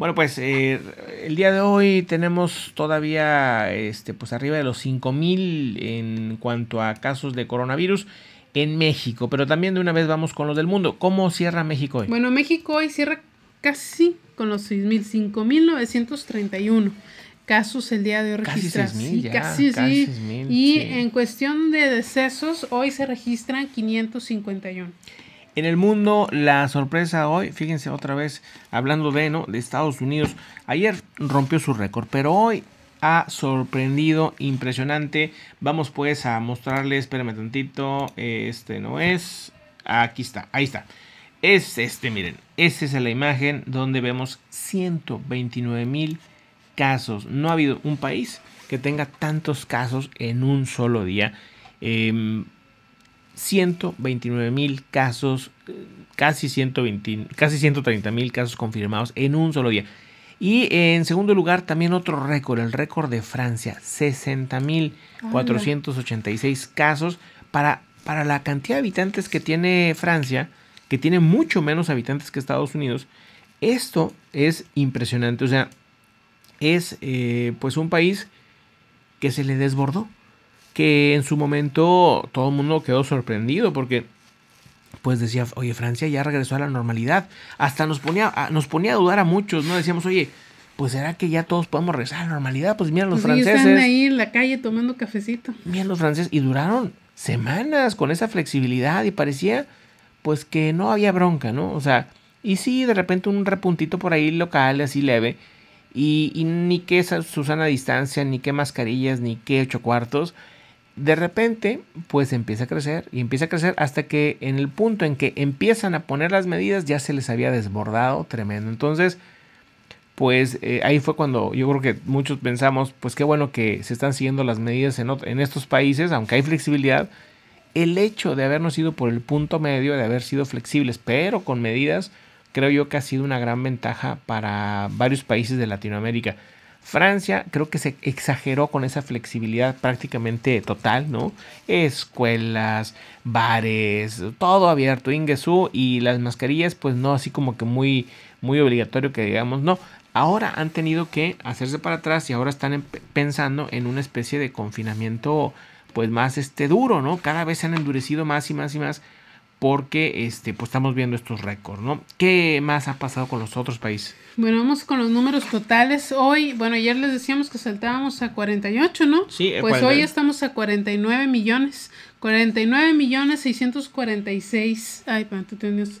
Bueno, pues eh, el día de hoy tenemos todavía este, pues arriba de los 5.000 en cuanto a casos de coronavirus en México, pero también de una vez vamos con los del mundo. ¿Cómo cierra México hoy? Bueno, México hoy cierra casi con los 6.000, 5.931 casos el día de hoy registrados. Casi casi, y en cuestión de decesos, hoy se registran 551. En el mundo, la sorpresa hoy, fíjense otra vez, hablando de, de Estados Unidos, ayer rompió su récord, pero hoy ha sorprendido, impresionante. Vamos pues a mostrarles, espérame tantito, este no es, aquí está, ahí está. Es este, miren, esa es la imagen donde vemos 129 mil casos. No ha habido un país que tenga tantos casos en un solo día. Em, 129 mil casos, eh, casi, 120, casi 130 mil casos confirmados en un solo día. Y en segundo lugar, también otro récord, el récord de Francia, mil 60.486 casos para, para la cantidad de habitantes que tiene Francia, que tiene mucho menos habitantes que Estados Unidos. Esto es impresionante, o sea, es eh, pues un país que se le desbordó que en su momento todo el mundo quedó sorprendido porque pues decía, oye, Francia ya regresó a la normalidad. Hasta nos ponía, a, ah, nos ponía a dudar a muchos, ¿no? Decíamos, oye, pues será que ya todos podemos regresar a la normalidad. Pues mira los pues franceses. Están ahí en la calle tomando cafecito. Miren los franceses. Y duraron semanas con esa flexibilidad y parecía pues que no había bronca, ¿no? O sea, y sí, de repente un repuntito por ahí local, así leve. Y, y ni que Susana distancia, ni qué mascarillas, ni que ocho cuartos. De repente, pues empieza a crecer y empieza a crecer hasta que en el punto en que empiezan a poner las medidas ya se les había desbordado tremendo. Entonces, pues eh, ahí fue cuando yo creo que muchos pensamos, pues qué bueno que se están siguiendo las medidas en estos países, aunque hay flexibilidad. El hecho de habernos ido por el punto medio, de haber sido flexibles, pero con medidas, creo yo que ha sido una gran ventaja para varios países de Latinoamérica. Francia creo que se exageró con esa flexibilidad prácticamente total, ¿no? Escuelas, bares, todo abierto, Ingesú y las mascarillas pues no así como que muy, muy obligatorio que digamos, no. Ahora han tenido que hacerse para atrás y ahora están pensando en una especie de confinamiento pues más este duro, ¿no? Cada vez se han endurecido más y más y más porque este, pues estamos viendo estos récords, ¿no? ¿Qué más ha pasado con los otros países? Bueno, vamos con los números totales. Hoy, bueno, ayer les decíamos que saltábamos a 48, ¿no? Sí, eh, pues hoy estamos a 49 millones. 49 millones 646. Ay, tú tienes...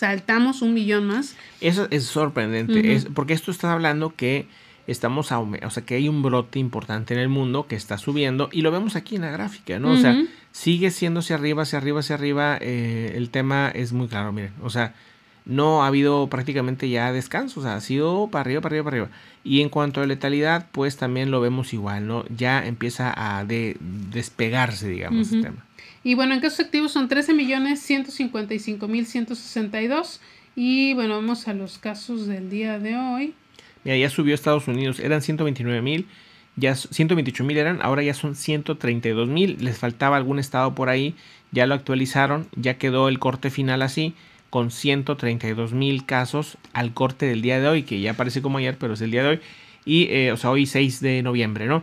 saltamos un millón más. Eso es sorprendente, es, porque esto está hablando que estamos, o sea, que hay un brote importante en el mundo que está subiendo y lo vemos aquí en la gráfica, ¿no? O sea, sigue siendo hacia arriba, hacia arriba, hacia arriba, eh, el tema es muy claro, miren, o sea, no ha habido prácticamente ya descanso, o sea, ha sido para arriba, para arriba, para arriba. Y en cuanto a letalidad, pues también lo vemos igual, ¿no? Ya empieza a despegarse, digamos, el tema. Y bueno, en casos activos son 13.155.162. Y bueno, vamos a los casos del día de hoy. Mira, ya subió Estados Unidos, eran 129.000 ya 128 eran, ahora ya son 132.000 mil, les faltaba algún estado por ahí, ya lo actualizaron, ya quedó el corte final así, con 132.000 mil casos al corte del día de hoy, que ya parece como ayer, pero es el día de hoy, y eh, o sea, hoy 6 de noviembre, ¿no?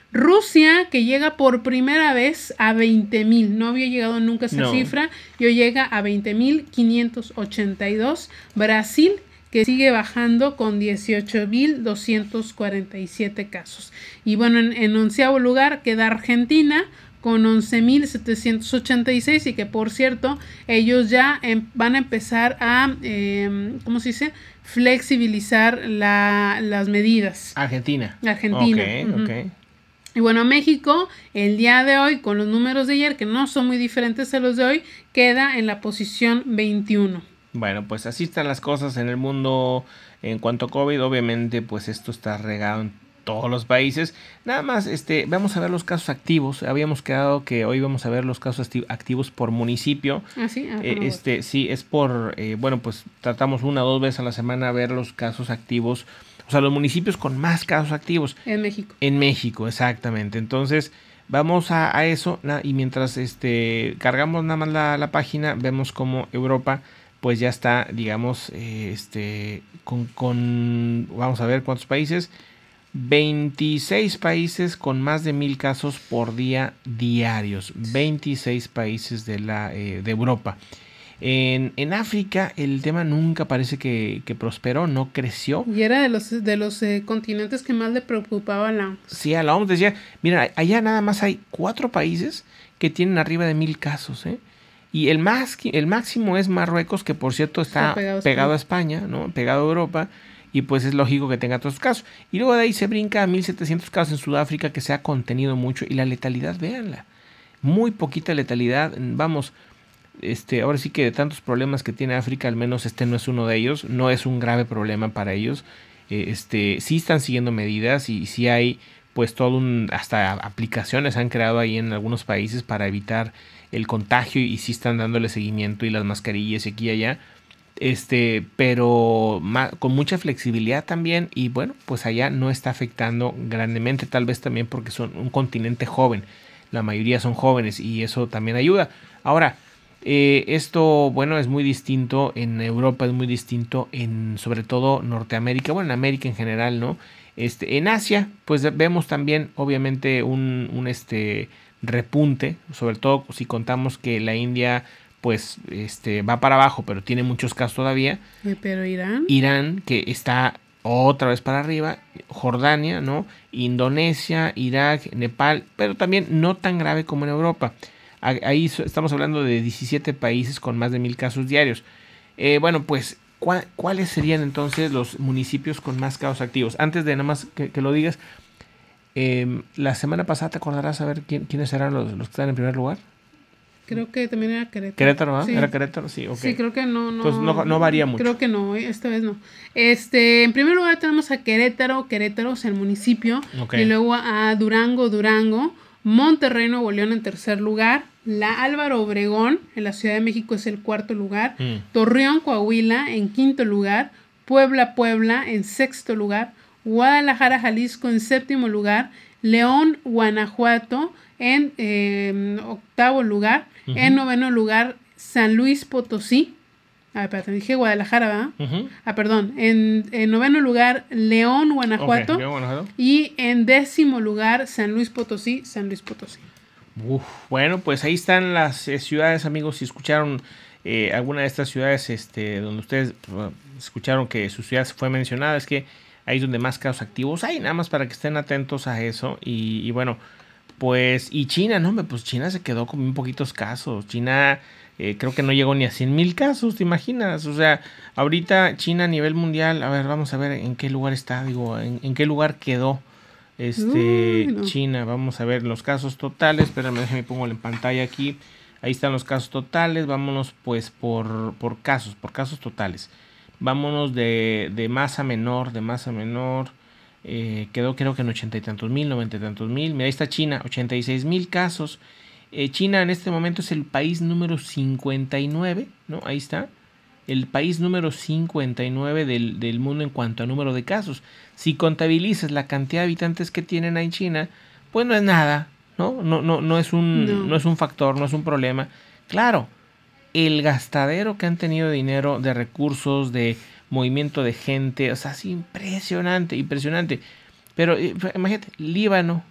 Rusia, que llega por primera vez a 20.000, no había llegado nunca esa cifra, yo llega a 20.582. Brasil, que sigue bajando con 18.247 casos. Y bueno, en, onceavo lugar queda Argentina con 11.786 y que por cierto ellos ya em, van a empezar a, eh, ¿cómo se dice? Flexibilizar las medidas. Argentina. Argentina. Okay, y bueno, México el día de hoy, con los números de ayer, que no son muy diferentes a los de hoy, queda en la posición 21. Bueno, pues así están las cosas en el mundo en cuanto a COVID. Obviamente, pues esto está regado en todos los países. Nada más, este, vamos a ver los casos activos. Habíamos quedado que hoy vamos a ver los casos activos por municipio. Ah, sí. Ah, eh, este, sí, es por, eh, bueno, pues tratamos una o dos veces a la semana a ver los casos activos o sea, los municipios con más casos activos. En México. En México, exactamente. Entonces, vamos a, eso y mientras este, cargamos nada más la, la página, vemos como Europa pues ya está, digamos, eh, este, con, vamos a ver cuántos países, 26 países con más de mil casos por día diarios. 26 países de, la, eh, de Europa. En, África el tema nunca parece que, prosperó, no creció. Y era de los, de los eh, continentes que más le preocupaba a la OMS. Sí, a la OMS decía, mira, allá nada más hay cuatro países que tienen arriba de mil casos, ¿eh? Y el, más, el máximo es Marruecos, que por cierto está, pegado, a España, ¿no? Pegado a Europa, y pues es lógico que tenga otros casos. Y luego de ahí se brinca a 1.700 casos en Sudáfrica, que se ha contenido mucho, y la letalidad, véanla. Muy poquita letalidad, vamos, este, ahora sí que de tantos problemas que tiene África, al menos este no es uno de ellos, no es un grave problema para ellos. Eh, este, sí están siguiendo medidas y sí hay pues todo un, hasta aplicaciones han creado ahí en algunos países para evitar el contagio y sí están dándole seguimiento y las mascarillas y aquí y allá. Este, pero con mucha flexibilidad también y bueno, pues allá no está afectando grandemente, tal vez también porque son un continente joven, la mayoría son jóvenes y eso también ayuda. Ahora, eh, esto, bueno, es muy distinto en Europa, es muy distinto en, sobre todo, Norteamérica, bueno, en América en general, ¿no? Este, en Asia, pues vemos también, obviamente, un, este, repunte, sobre todo si contamos que la India, pues, este, va para abajo, pero tiene muchos casos todavía. Eh, pero Irán. Irán, que está otra vez para arriba, Jordania, ¿no? Indonesia, Irak, Nepal, pero también no tan grave como en Europa. Ahí estamos hablando de 17 países con más de mil casos diarios. Eh, bueno, pues, ¿cuáles serían entonces los municipios con más casos activos? Antes de nada más que, lo digas, em, la semana pasada te acordarás a ver quiénes eran los, que están en primer lugar. Creo que también era Querétaro. ¿Querétaro, verdad? Ah? ¿Era Querétaro? Sí, Sí, creo que no, no. Entonces no, varía mucho. Creo que no, ¿eh? esta vez no. Este, en primer lugar tenemos a Querétaro, Querétaro, es el municipio. Y luego a Durango, Durango. Monterrey, Nuevo León en tercer lugar. La Álvaro Obregón en la Ciudad de México es el cuarto lugar. Mm. Torreón, Coahuila en quinto lugar. Puebla, Puebla en sexto lugar. Guadalajara, Jalisco en séptimo lugar. León, Guanajuato en em, octavo lugar. En noveno lugar, San Luis Potosí. ver, ah, perdón, dije Guadalajara, ¿verdad? Ah, perdón. En, noveno lugar, León, León, Guanajuato. Y en décimo lugar, San Luis Potosí, San Luis Potosí bueno, pues ahí están las eh, ciudades, amigos. Si escucharon eh, alguna de estas ciudades este, donde ustedes pues, escucharon que su ciudad fue mencionada, es que ahí es donde más casos activos hay, nada más para que estén atentos a eso. Y, bueno, pues, y China, no, pues China se quedó con muy poquitos casos. China eh, creo que no llegó ni a 100 mil casos, ¿te imaginas? O sea, ahorita China a nivel mundial, a ver, vamos a ver en qué lugar está, digo, en qué lugar quedó. Este, China, vamos a ver los casos totales. Espérame, déjame pongo en pantalla aquí. Ahí están los casos totales. Vámonos pues por, por casos, por casos totales. Vámonos de, masa menor, de masa menor. Eh, quedó creo que en ochenta y tantos mil, noventa y tantos mil. Mira, ahí está China, ochenta y seis mil casos. Eh, China en este momento es el país número 59, ¿no? Ahí está el país número 59 del, del, mundo en cuanto a número de casos. Si contabilizas la cantidad de habitantes que tienen ahí en China, pues no es nada, ¿no? No, no, no, es, un, no. es un factor, no es un problema. Claro, el gastadero que han tenido de dinero, de recursos, de movimiento de gente, o sea, es impresionante, impresionante. Pero eh, imagínate, Líbano,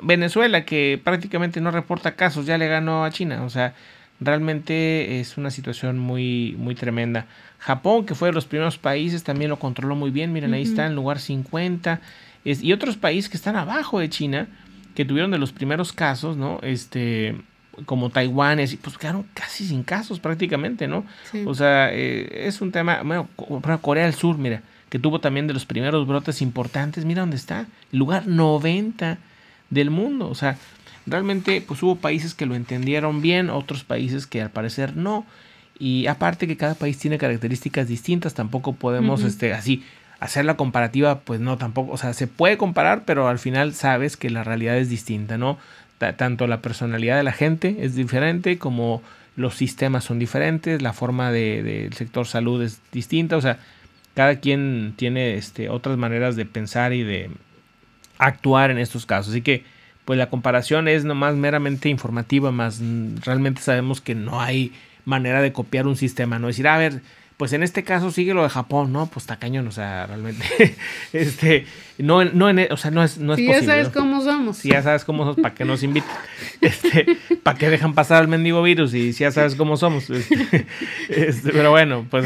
Venezuela, que prácticamente no reporta casos, ya le ganó a China, o sea, Realmente es una situación muy, muy tremenda. Japón, que fue de los primeros países, también lo controló muy bien. Miren, ahí está en lugar 50. y otros países que están abajo de China, que tuvieron de los primeros casos, ¿no? Este, como Taiwán, pues quedaron casi sin casos prácticamente, ¿no? O sea, eh, es un tema, bueno, Corea del Sur, mira, que tuvo también de los primeros brotes importantes, mira dónde está, lugar 90 del mundo, o sea, realmente pues hubo países que lo entendieron bien, otros países que al parecer no. Y aparte que cada país tiene características distintas, tampoco podemos este, así hacer la comparativa, pues no, tampoco, o sea, se puede comparar, pero al final sabes que la realidad es distinta, ¿no? tanto la personalidad de la gente es diferente como los sistemas son diferentes, la forma del de, sector salud es distinta, o sea, cada quien tiene este, otras maneras de pensar y de actuar en estos casos. Así que pues la comparación es nomás meramente informativa, más realmente sabemos que no hay manera de copiar un sistema, no decir, a ver, pues en este caso sigue lo de Japón, ¿no? Pues está cañón, o sea, realmente, este, no, no, en, e, o sea, no es, no es si ya sabes cómo somos. Si ya sabes cómo somos, ¿para qué nos invitan? Este, ¿para que dejan pasar al mendigo virus? Y si ya sabes cómo somos. Este, pero bueno, pues...